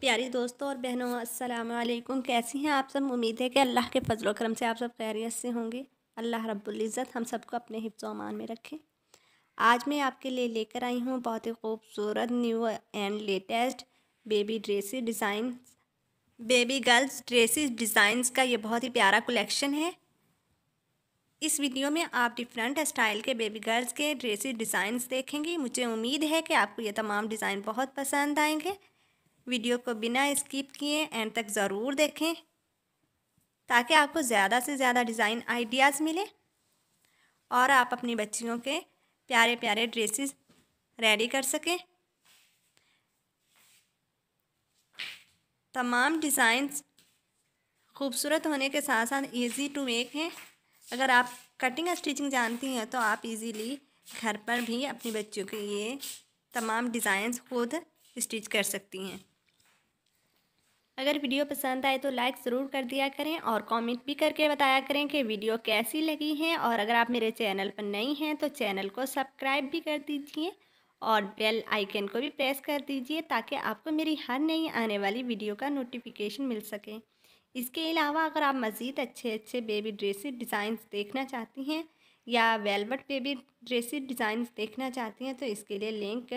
प्यारी दोस्तों और बहनों अस्सलाम वालेकुम कैसी हैं आप सब उम्मीद है कि अल्लाह के फजल करम से आप सब खैरियत से होंगे अल्लाह रब्बुल्ज़त हम सबको अपने हिफ्ज़ अमान में रखें आज मैं आपके लिए लेकर आई हूँ बहुत ही खूबसूरत new and latest baby dresses design baby girls dresses designs का ये बहुत ही प्यारा कलेक्शन है इस वीडियो में आप डिफरेंट स्टाइल के बेबी गर्ल्स के ड्रेसिस डिज़ाइंस देखेंगी मुझे उम्मीद है कि आपको ये तमाम डिज़ाइन बहुत पसंद आएंगे वीडियो को बिना स्किप किए एंड तक ज़रूर देखें ताकि आपको ज़्यादा से ज़्यादा डिज़ाइन आइडियाज़ मिले और आप अपनी बच्चियों के प्यारे प्यारे ड्रेसेस रेडी कर सकें तमाम डिज़ाइंस खूबसूरत होने के साथ साथ इजी टू मेक हैं अगर आप कटिंग और स्टिचिंग जानती हैं तो आप इजीली घर पर भी अपनी बच्चियों के ये तमाम डिज़ाइंस खुद स्टिच कर सकती हैं अगर वीडियो पसंद आए तो लाइक ज़रूर कर दिया करें और कमेंट भी करके बताया करें कि वीडियो कैसी लगी है और अगर आप मेरे चैनल पर नई हैं तो चैनल को सब्सक्राइब भी कर दीजिए और बेल आइकन को भी प्रेस कर दीजिए ताकि आपको मेरी हर नई आने वाली वीडियो का नोटिफिकेशन मिल सके इसके अलावा अगर आप मज़ीद अच्छे अच्छे बेबी ड्रेसिड डिज़ाइंस देखना चाहती हैं या वेलवट बेबी ड्रेसिड डिज़ाइंस देखना चाहती हैं तो इसके लिए लिंक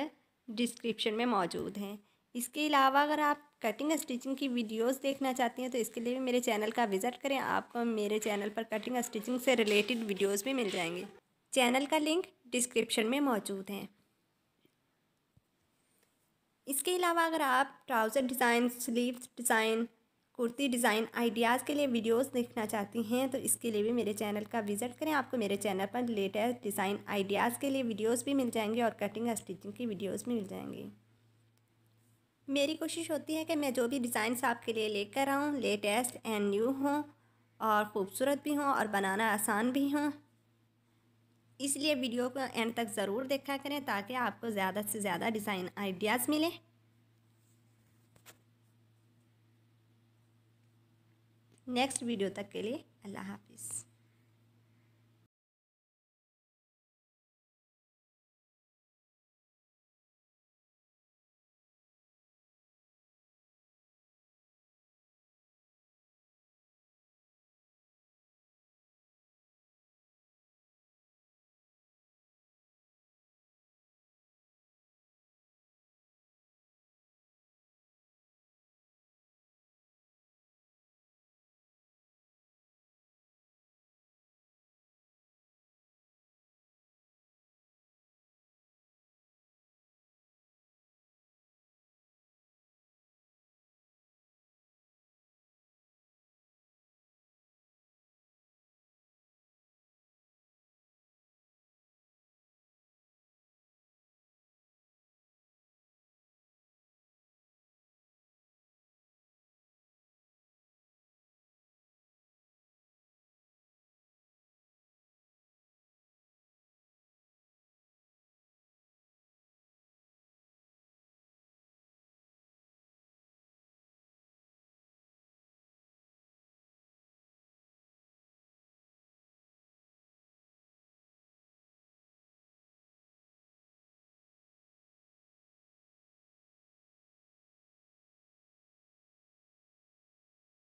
डिस्क्रिप्शन में मौजूद हैं इसके अलावा अगर आप कटिंग स्टिचिंग की वीडियोस देखना चाहती हैं तो इसके लिए भी मेरे चैनल का विज़िट करें आपको मेरे चैनल पर कटिंग स्टिचिंग से रिलेटेड वीडियोस भी मिल जाएंगे चैनल का लिंक डिस्क्रिप्शन में मौजूद है इसके अलावा अगर आप trouser design sleeves design kurti design ideas के लिए वीडियोस देखना चाहती हैं तो इसके लिए भी मेरे चैनल का विज़िट करें आपको मेरे चैनल पर लेटेस्ट डिज़ाइन आइडियाज़ के लिए वीडियोस भी मिल जाएंगे और कटिंग और स्टिचिंग की वीडियोस भी मिल जाएंगी मेरी कोशिश होती है कि मैं जो भी डिज़ाइंस आपके लिए लेकर आऊँ लेटेस्ट एंड न्यू हों और ख़ूबसूरत भी हों और बनाना आसान भी हों इसलिए वीडियो को एंड तक ज़रूर देखा करें ताकि आपको ज़्यादा से ज़्यादा डिज़ाइन आइडियाज़ मिले नेक्स्ट वीडियो तक के लिए अल्लाह हाफिज़